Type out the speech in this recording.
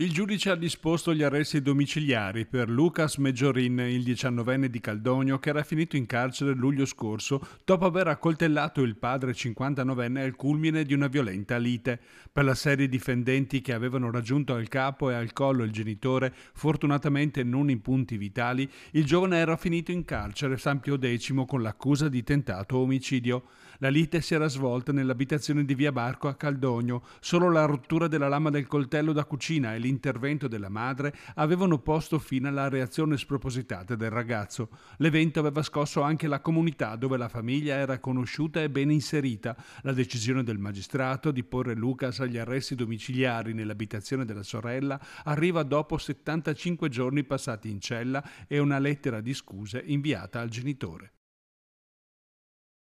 Il giudice ha disposto gli arresti domiciliari per Lucas Meggiorin, il 19enne di Caldogno, che era finito in carcere luglio scorso dopo aver accoltellato il padre 59enne al culmine di una violenta lite. Per la serie di difendenti che avevano raggiunto al capo e al collo il genitore, fortunatamente non in punti vitali, il giovane era finito in carcere San Pio X con l'accusa di tentato omicidio. La lite si era svolta nell'abitazione di via Barco a Caldogno. Solo la rottura della lama del coltello da cucina e l'intervento della madre avevano posto fine alla reazione spropositata del ragazzo. L'evento aveva scosso anche la comunità dove la famiglia era conosciuta e ben inserita. La decisione del magistrato di porre Lucas agli arresti domiciliari nell'abitazione della sorella arriva dopo 75 giorni passati in cella e una lettera di scuse inviata al genitore.